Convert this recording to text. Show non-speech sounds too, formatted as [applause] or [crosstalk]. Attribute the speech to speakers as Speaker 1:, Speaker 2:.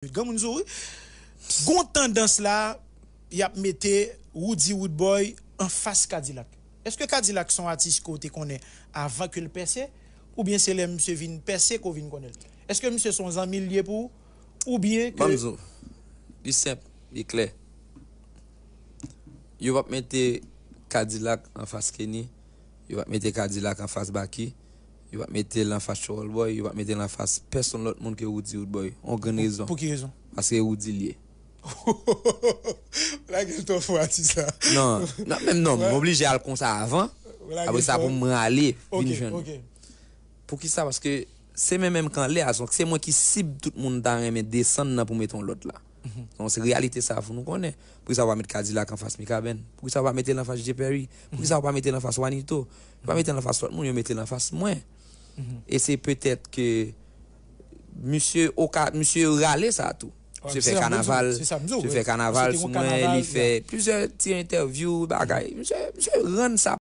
Speaker 1: Gamounzou, goun tendans la yap mette Woudi Woudboy an fas Kadilak. Eske Kadilak son atis kote konen avan ke l pesè ou bien se le mse vin pesè ko vin konen? Eske mse son zanmil liye pou ou bien ke... Gamounzou,
Speaker 2: li semp, li kler. Yow ap mette Kadilak an fas Keni, yow ap mette Kadilak an fas Baki, Yo wak mette lan fase chowol boy, yo wak mette lan fase person lot moun ki wou di wout boy, an gren rezon. Pou ki rezon? Pase wou di liye. [laughs]
Speaker 3: Wala gen ton fwa ti sa?
Speaker 2: Nan, nan men nan, moun oblige al kon sa avan, wala gen
Speaker 3: ton fwa. Awe sa pou
Speaker 2: mwen ale, vin jen. Ok, ok. Pou ki sa, paske se men men kan le ason, se mwen ki sip tout moun dan reme desan nan pou mette wout lot la. Ton se realite sa pou nou konen. Pou ki sa wap mette Kadila kan fase Mikaben, pou ki sa wap mette lan fase J.P.R.Y., pou ki sa wap mette lan fase Wanito, Et c'est peut-être que monsieur, Oka, monsieur Rale ça
Speaker 4: tout. je fais carnaval, je fais carnaval, il fait
Speaker 2: plusieurs petites interviews, bagaille. Je, je ça